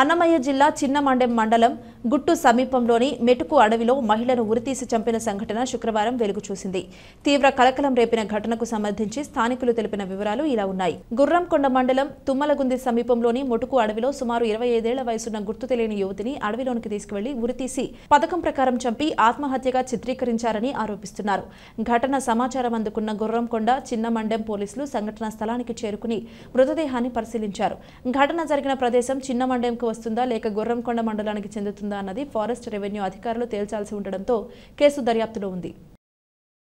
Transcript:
అన్నమయ్య జిల్లా చిన్నమండెం మండలం గుట్టు సమీపంలోని మెటుకు అడవిలో మహిళను ఉరితీసి చంపిన సంఘటన శుక్రవారం వెలుగు చూసింది తీవ్ర కలకలం రేపిన ఘటనకు సంబంధించి స్థానికులు తెలిపిన వివరాలు ఇలా ఉన్నాయి గుర్రంకొండ మండలం తుమ్మలగుంది సమీపంలోని మొటుకు అడవిలో సుమారు ఇరవై ఐదేళ్ల వయసున్న గుర్తు తెలియని యువతిని అడవిలోనికి తీసుకువెళ్లి ఉరితీసి పథకం ప్రకారం చంపి ఆత్మహత్యగా చిత్రీకరించారని ఆరోపిస్తున్నారు ఘటన సమాచారం అందుకున్న గుర్రంకొండ చిన్నమండెం పోలీసులు సంఘటనా స్థలానికి చేరుకుని మృతదేహాన్ని పరిశీలించారు ఘటన జరిగిన ప్రదేశం చిన్నమండెంకు వస్తుందా లేక గుర్రంకొండ మండలానికి చెందుతుందా అన్నది ఫారెస్ట్ రెవెన్యూ అధికారులు తేల్చాల్సి ఉండడంతో కేసు దర్యాప్తులో ఉంది